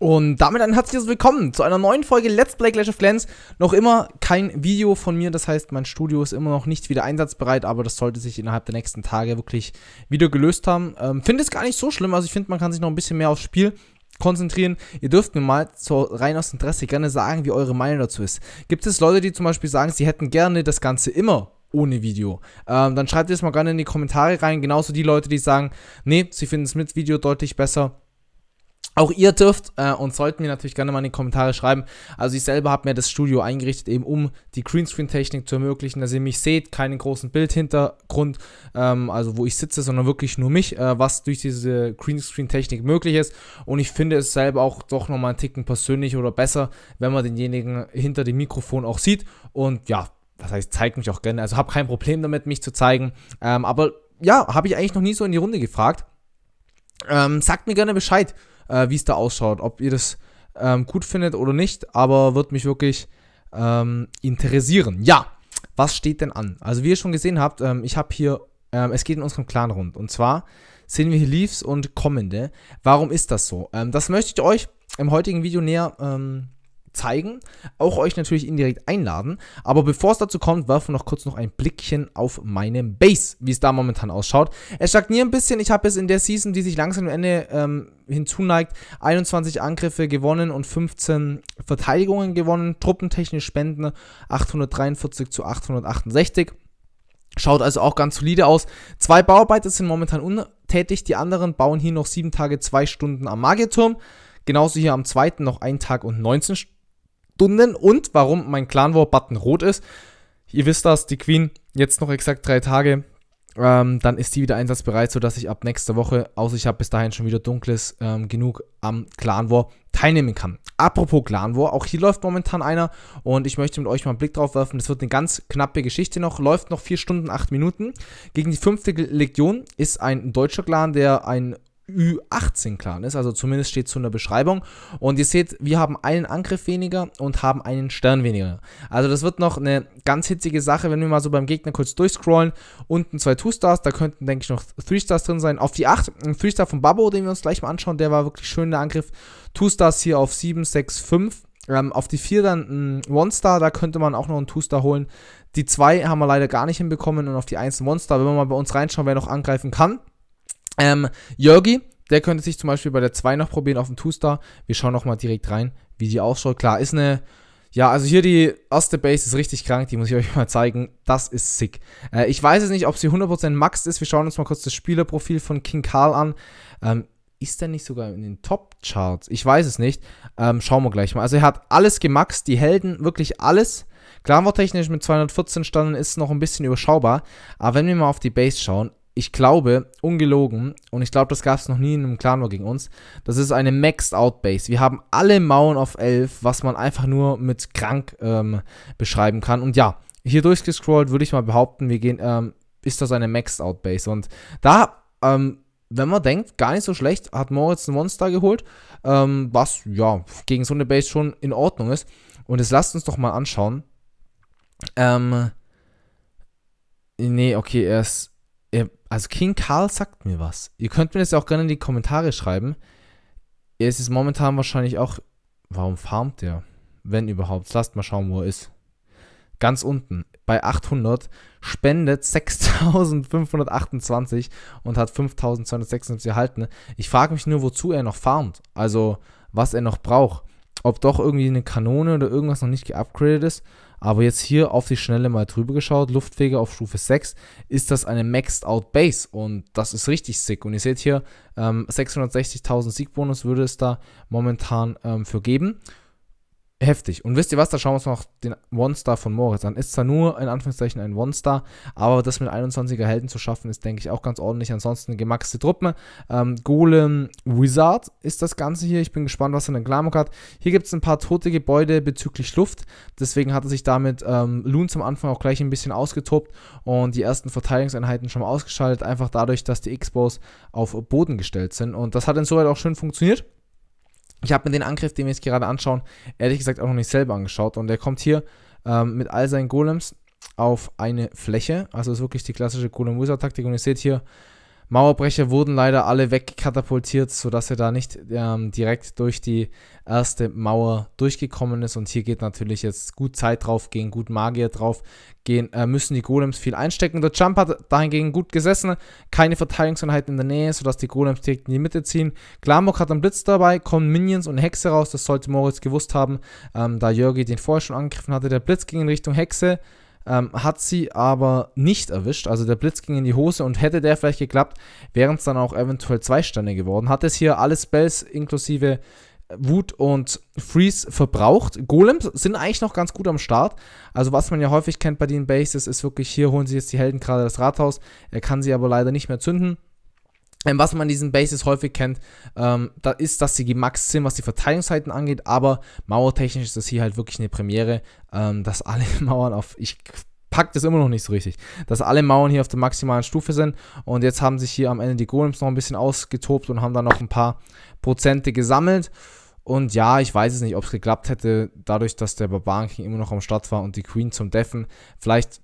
Und damit ein herzliches Willkommen zu einer neuen Folge Let's Play Clash of Clans. Noch immer kein Video von mir, das heißt, mein Studio ist immer noch nicht wieder einsatzbereit, aber das sollte sich innerhalb der nächsten Tage wirklich wieder gelöst haben. Ähm, finde es gar nicht so schlimm, also ich finde, man kann sich noch ein bisschen mehr aufs Spiel konzentrieren. Ihr dürft mir mal so rein aus Interesse gerne sagen, wie eure Meinung dazu ist. Gibt es Leute, die zum Beispiel sagen, sie hätten gerne das Ganze immer ohne Video. Ähm, dann schreibt es mal gerne in die Kommentare rein. Genauso die Leute, die sagen, nee, sie finden es mit Video deutlich besser. Auch ihr dürft äh, und sollt mir natürlich gerne mal in die Kommentare schreiben. Also ich selber habe mir das Studio eingerichtet, eben um die Greenscreen-Technik zu ermöglichen, dass also ihr mich seht, keinen großen Bildhintergrund, ähm, also wo ich sitze, sondern wirklich nur mich, äh, was durch diese Greenscreen-Technik möglich ist. Und ich finde es selber auch doch nochmal einen Ticken persönlich oder besser, wenn man denjenigen hinter dem Mikrofon auch sieht. Und ja, das heißt, zeigt mich auch gerne. Also habe kein Problem damit, mich zu zeigen. Ähm, aber ja, habe ich eigentlich noch nie so in die Runde gefragt. Ähm, sagt mir gerne Bescheid, äh, wie es da ausschaut, ob ihr das ähm, gut findet oder nicht, aber wird mich wirklich ähm, interessieren. Ja, was steht denn an? Also wie ihr schon gesehen habt, ähm, ich habe hier, ähm, es geht in unserem Clan rund und zwar sehen wir hier Leaves und Kommende. Warum ist das so? Ähm, das möchte ich euch im heutigen Video näher ähm, zeigen, auch euch natürlich indirekt einladen. Aber bevor es dazu kommt, werfen wir noch kurz noch ein Blickchen auf meine Base, wie es da momentan ausschaut. Es stagniert ein bisschen. Ich habe jetzt in der Season, die sich langsam am Ende ähm, hinzuneigt, 21 Angriffe gewonnen und 15 Verteidigungen gewonnen. Truppentechnisch Spenden 843 zu 868. Schaut also auch ganz solide aus. Zwei Bauarbeiter sind momentan untätig. Die anderen bauen hier noch 7 Tage, 2 Stunden am Magierturm. Genauso hier am zweiten noch 1 Tag und 19 Stunden. Stunden und warum mein Clan War Button rot ist. Ihr wisst das, die Queen jetzt noch exakt drei Tage. Ähm, dann ist die wieder einsatzbereit, sodass ich ab nächster Woche, außer ich habe bis dahin schon wieder dunkles ähm, genug, am Clan War teilnehmen kann. Apropos Clan War, auch hier läuft momentan einer und ich möchte mit euch mal einen Blick drauf werfen. Das wird eine ganz knappe Geschichte noch, läuft noch 4 Stunden, 8 Minuten. Gegen die 5. Legion ist ein deutscher Clan, der ein Ü18-Clan ist. Also zumindest steht es in der Beschreibung. Und ihr seht, wir haben einen Angriff weniger und haben einen Stern weniger. Also das wird noch eine ganz hitzige Sache, wenn wir mal so beim Gegner kurz durchscrollen. Unten zwei Two-Stars, da könnten, denke ich, noch Three-Stars drin sein. Auf die 8, ein Three-Star von Babbo, den wir uns gleich mal anschauen, der war wirklich schön der Angriff. Two-Stars hier auf 7, 6, 5. Ähm, auf die 4 dann ein One-Star, da könnte man auch noch einen Two-Star holen. Die 2 haben wir leider gar nicht hinbekommen und auf die 1 ein One-Star. Wenn wir mal bei uns reinschauen, wer noch angreifen kann ähm, Jörgi, der könnte sich zum Beispiel bei der 2 noch probieren auf dem Two-Star. Wir schauen nochmal direkt rein, wie die ausschaut. Klar, ist eine. Ja, also hier die erste Base ist richtig krank, die muss ich euch mal zeigen. Das ist sick. Äh, ich weiß es nicht, ob sie 100% Max ist. Wir schauen uns mal kurz das Spielerprofil von King Karl an. Ähm, ist der nicht sogar in den Top-Charts? Ich weiß es nicht. Ähm, schauen wir gleich mal. Also er hat alles gemaxt, die Helden, wirklich alles. Klarworttechnisch mit 214 Standen ist es noch ein bisschen überschaubar. Aber wenn wir mal auf die Base schauen, ich glaube, ungelogen, und ich glaube, das gab es noch nie in einem Clan War gegen uns, das ist eine Maxed-Out-Base. Wir haben alle Mauern auf 11, was man einfach nur mit krank ähm, beschreiben kann. Und ja, hier durchgescrollt würde ich mal behaupten, wir gehen, ähm, ist das eine Maxed-Out-Base. Und da, ähm, wenn man denkt, gar nicht so schlecht, hat Moritz einen Monster geholt, ähm, was, ja, gegen so eine Base schon in Ordnung ist. Und jetzt lasst uns doch mal anschauen. Ähm, nee, okay, er ist also King Karl sagt mir was. Ihr könnt mir das auch gerne in die Kommentare schreiben. Es ist momentan wahrscheinlich auch. Warum farmt der? Wenn überhaupt. Lasst mal schauen, wo er ist. Ganz unten bei 800 spendet 6528 und hat 5276 erhalten. Ich frage mich nur, wozu er noch farmt. Also, was er noch braucht. Ob doch irgendwie eine Kanone oder irgendwas noch nicht geupgradet ist aber jetzt hier auf die Schnelle mal drüber geschaut, Luftwege auf Stufe 6, ist das eine Maxed Out Base und das ist richtig sick. Und ihr seht hier, ähm, 660.000 Siegbonus würde es da momentan ähm, für geben heftig. Und wisst ihr was, da schauen wir uns noch den One-Star von Moritz an. Ist zwar nur in Anführungszeichen ein One-Star, aber das mit 21er Helden zu schaffen, ist, denke ich, auch ganz ordentlich. Ansonsten gemaxte Truppen. Ähm, Golem Wizard ist das Ganze hier. Ich bin gespannt, was er in Glamok hat. Hier gibt es ein paar tote Gebäude bezüglich Luft. Deswegen hat er sich damit ähm, Loon zum Anfang auch gleich ein bisschen ausgetobt und die ersten Verteidigungseinheiten schon mal ausgeschaltet. Einfach dadurch, dass die X-Bows auf Boden gestellt sind. Und das hat insoweit auch schön funktioniert. Ich habe mir den Angriff, den wir jetzt gerade anschauen, ehrlich gesagt auch noch nicht selber angeschaut. Und der kommt hier ähm, mit all seinen Golems auf eine Fläche. Also ist wirklich die klassische Golem Wizard Taktik. Und ihr seht hier, Mauerbrecher wurden leider alle wegkatapultiert, sodass er da nicht ähm, direkt durch die erste Mauer durchgekommen ist. Und hier geht natürlich jetzt gut Zeit drauf, gehen gut Magier drauf, gehen, äh, müssen die Golems viel einstecken. Der Jump hat dahingegen gut gesessen, keine Verteidigungseinheit in der Nähe, sodass die Golems direkt in die Mitte ziehen. Glamok hat einen Blitz dabei, kommen Minions und Hexe raus, das sollte Moritz gewusst haben, ähm, da Jörgi den vorher schon angegriffen hatte. Der Blitz ging in Richtung Hexe ähm, hat sie aber nicht erwischt. Also der Blitz ging in die Hose und hätte der vielleicht geklappt, wären es dann auch eventuell zwei Sterne geworden. Hat es hier alle Spells inklusive äh, Wut und Freeze verbraucht. Golems sind eigentlich noch ganz gut am Start. Also was man ja häufig kennt bei den Bases, ist wirklich hier holen sie jetzt die Helden gerade das Rathaus. Er kann sie aber leider nicht mehr zünden. Ähm, was man in diesen Bases häufig kennt, ähm, da ist, dass sie gemaxt sind, was die Verteidigungszeiten angeht, aber mauertechnisch ist das hier halt wirklich eine Premiere, ähm, dass alle Mauern auf, ich packt das immer noch nicht so richtig, dass alle Mauern hier auf der maximalen Stufe sind und jetzt haben sich hier am Ende die Golems noch ein bisschen ausgetobt und haben dann noch ein paar Prozente gesammelt und ja, ich weiß es nicht, ob es geklappt hätte, dadurch, dass der Barbaren King immer noch am Start war und die Queen zum Deffen, vielleicht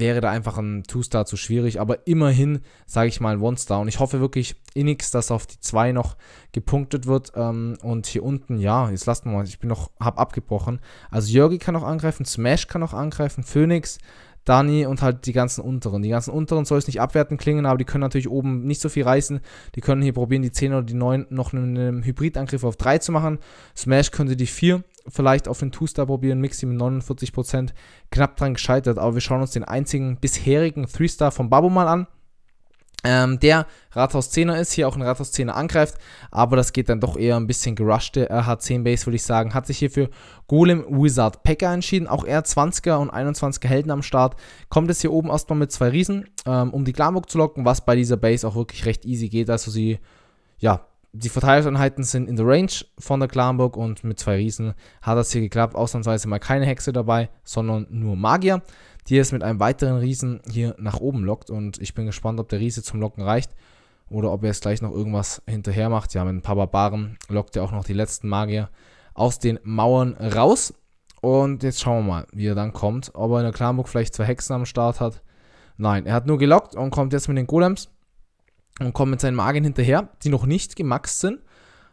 wäre da einfach ein Two-Star zu schwierig, aber immerhin sage ich mal ein One-Star und ich hoffe wirklich innigst, dass auf die 2 noch gepunktet wird ähm, und hier unten, ja, jetzt lasst mal, ich bin noch, hab abgebrochen, also Jörgi kann noch angreifen, Smash kann noch angreifen, Phoenix, Dani und halt die ganzen unteren. Die ganzen unteren soll es nicht abwerten klingen, aber die können natürlich oben nicht so viel reißen. Die können hier probieren, die 10 oder die 9 noch einen Hybridangriff auf 3 zu machen. Smash könnte die 4 vielleicht auf den Two-Star probieren, Mixi mit 49%, knapp dran gescheitert, aber wir schauen uns den einzigen bisherigen Three-Star von Babu mal an. Ähm, der Rathaus 10er ist, hier auch ein Rathaus 10er angreift, aber das geht dann doch eher ein bisschen gerushte H10-Base, würde ich sagen. Hat sich hier für Golem Wizard Packer entschieden, auch er 20er und 21er Helden am Start. Kommt es hier oben erstmal mit zwei Riesen, ähm, um die Glamburg zu locken, was bei dieser Base auch wirklich recht easy geht. Also sie, ja, die Verteidigungseinheiten sind in der Range von der Clanburg und mit zwei Riesen hat das hier geklappt. Ausnahmsweise mal keine Hexe dabei, sondern nur Magier, die es mit einem weiteren Riesen hier nach oben lockt. Und ich bin gespannt, ob der Riese zum Locken reicht oder ob er jetzt gleich noch irgendwas hinterher macht. Ja, mit ein paar Barbaren lockt er auch noch die letzten Magier aus den Mauern raus. Und jetzt schauen wir mal, wie er dann kommt. Ob er in der Klamburg vielleicht zwei Hexen am Start hat. Nein, er hat nur gelockt und kommt jetzt mit den Golems und kommt mit seinen Magien hinterher, die noch nicht gemaxt sind.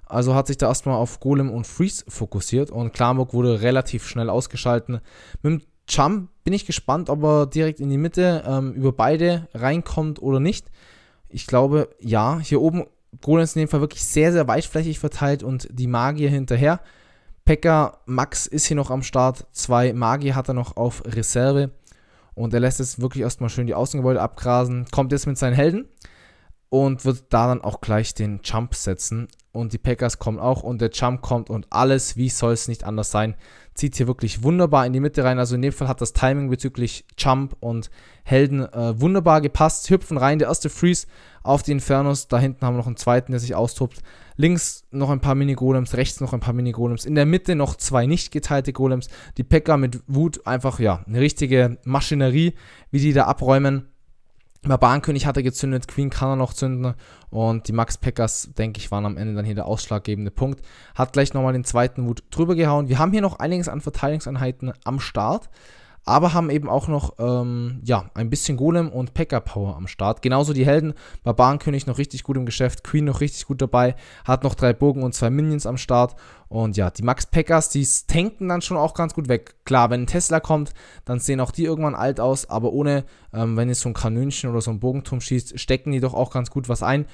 Also hat sich da erstmal auf Golem und Freeze fokussiert und Klamok wurde relativ schnell ausgeschalten. Mit dem Jump bin ich gespannt, ob er direkt in die Mitte ähm, über beide reinkommt oder nicht. Ich glaube, ja, hier oben Golem ist in dem Fall wirklich sehr, sehr weitflächig verteilt und die Magier hinterher. Pekka Max ist hier noch am Start, zwei Magier hat er noch auf Reserve und er lässt es wirklich erstmal schön die Außengebäude abgrasen, kommt jetzt mit seinen Helden und wird da dann auch gleich den Jump setzen. Und die Packers kommen auch und der Jump kommt und alles, wie soll es nicht anders sein, zieht hier wirklich wunderbar in die Mitte rein. Also in dem Fall hat das Timing bezüglich Jump und Helden äh, wunderbar gepasst. Hüpfen rein, der erste Freeze auf die Infernos. Da hinten haben wir noch einen zweiten, der sich austobt. Links noch ein paar Mini-Golems, rechts noch ein paar Mini-Golems. In der Mitte noch zwei nicht geteilte Golems. Die Packer mit Wut einfach, ja, eine richtige Maschinerie, wie die da abräumen. Barbarenkönig hat er gezündet, Queen kann er noch zünden und die Max Packers, denke ich, waren am Ende dann hier der ausschlaggebende Punkt. Hat gleich nochmal den zweiten Wut drüber gehauen. Wir haben hier noch einiges an Verteidigungseinheiten am Start aber haben eben auch noch ähm, ja, ein bisschen Golem und Pekka Power am Start. Genauso die Helden, Barbarenkönig noch richtig gut im Geschäft, Queen noch richtig gut dabei, hat noch drei Burgen und zwei Minions am Start. Und ja, die Max Packers, die tanken dann schon auch ganz gut weg. Klar, wenn ein Tesla kommt, dann sehen auch die irgendwann alt aus, aber ohne, ähm, wenn ihr so ein Kanönchen oder so ein Bogenturm schießt, stecken die doch auch ganz gut was ein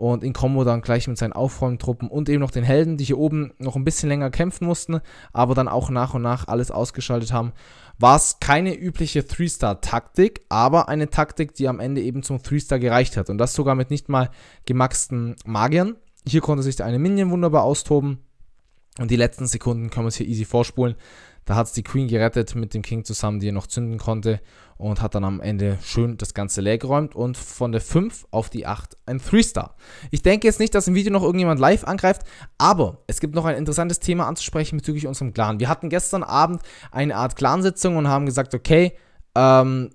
und in Kombo dann gleich mit seinen Aufräumtruppen und eben noch den Helden, die hier oben noch ein bisschen länger kämpfen mussten, aber dann auch nach und nach alles ausgeschaltet haben, war es keine übliche 3-Star-Taktik, aber eine Taktik, die am Ende eben zum 3-Star gereicht hat und das sogar mit nicht mal gemaxten Magiern. Hier konnte sich der eine Minion wunderbar austoben und die letzten Sekunden können wir uns hier easy vorspulen. Da hat es die Queen gerettet mit dem King zusammen, die er noch zünden konnte und hat dann am Ende schön das Ganze leer geräumt und von der 5 auf die 8 ein 3-Star. Ich denke jetzt nicht, dass im Video noch irgendjemand live angreift, aber es gibt noch ein interessantes Thema anzusprechen bezüglich unserem Clan. Wir hatten gestern Abend eine Art Clansitzung und haben gesagt, okay, ähm,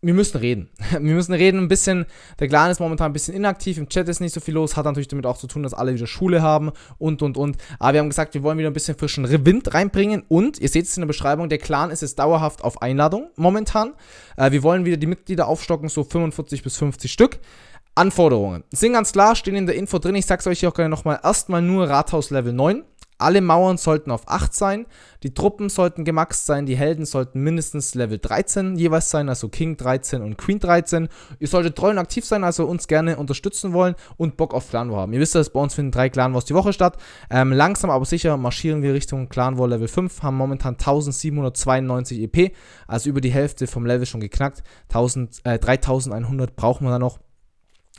wir müssen reden. Wir müssen reden, ein bisschen, der Clan ist momentan ein bisschen inaktiv, im Chat ist nicht so viel los, hat natürlich damit auch zu tun, dass alle wieder Schule haben und, und, und. Aber wir haben gesagt, wir wollen wieder ein bisschen frischen Wind reinbringen und, ihr seht es in der Beschreibung, der Clan ist jetzt dauerhaft auf Einladung momentan. Äh, wir wollen wieder die Mitglieder aufstocken, so 45 bis 50 Stück. Anforderungen sind ganz klar, stehen in der Info drin, ich sag's euch hier auch gerne nochmal, erstmal nur Rathaus Level 9. Alle Mauern sollten auf 8 sein, die Truppen sollten gemaxt sein, die Helden sollten mindestens Level 13 jeweils sein, also King 13 und Queen 13. Ihr solltet treu und aktiv sein, also uns gerne unterstützen wollen und Bock auf Clan War haben. Ihr wisst das, bei uns finden drei Clan Wars die Woche statt. Ähm, langsam aber sicher marschieren wir Richtung Clan War Level 5, haben momentan 1792 EP, also über die Hälfte vom Level schon geknackt. 1000, äh, 3100 brauchen wir da noch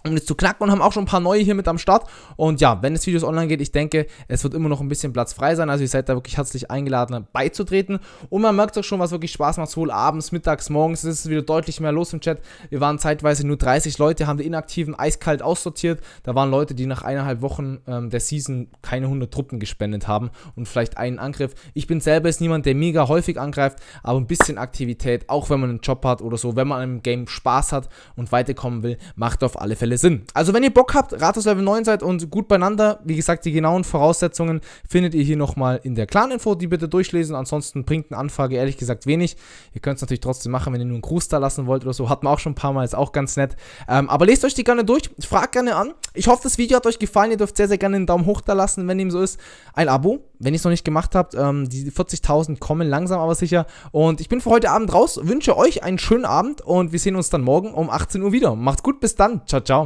um es zu knacken und haben auch schon ein paar neue hier mit am Start. Und ja, wenn das Video online geht, ich denke, es wird immer noch ein bisschen Platz frei sein. Also ihr seid da wirklich herzlich eingeladen, beizutreten. Und man merkt auch schon, was wirklich Spaß macht, sowohl abends, mittags, morgens. Es ist wieder deutlich mehr los im Chat. Wir waren zeitweise nur 30 Leute, haben die Inaktiven eiskalt aussortiert. Da waren Leute, die nach eineinhalb Wochen ähm, der Season keine 100 Truppen gespendet haben und vielleicht einen Angriff. Ich bin selber jetzt niemand, der mega häufig angreift, aber ein bisschen Aktivität, auch wenn man einen Job hat oder so, wenn man im Game Spaß hat und weiterkommen will, macht auf alle Fälle Fälle sind. Also wenn ihr Bock habt, Rathaus Level 9 seid und gut beieinander, wie gesagt, die genauen Voraussetzungen findet ihr hier nochmal in der Clan-Info, die bitte durchlesen. Ansonsten bringt eine Anfrage ehrlich gesagt wenig. Ihr könnt es natürlich trotzdem machen, wenn ihr nur einen Gruß da lassen wollt oder so. Hat man auch schon ein paar Mal, ist auch ganz nett. Ähm, aber lest euch die gerne durch, fragt gerne an. Ich hoffe, das Video hat euch gefallen. Ihr dürft sehr, sehr gerne einen Daumen hoch da lassen, wenn ihm so ist. Ein Abo, wenn ihr es noch nicht gemacht habt. Ähm, die 40.000 kommen langsam, aber sicher. Und ich bin für heute Abend raus, wünsche euch einen schönen Abend und wir sehen uns dann morgen um 18 Uhr wieder. Macht's gut, bis dann. Ciao, ciao.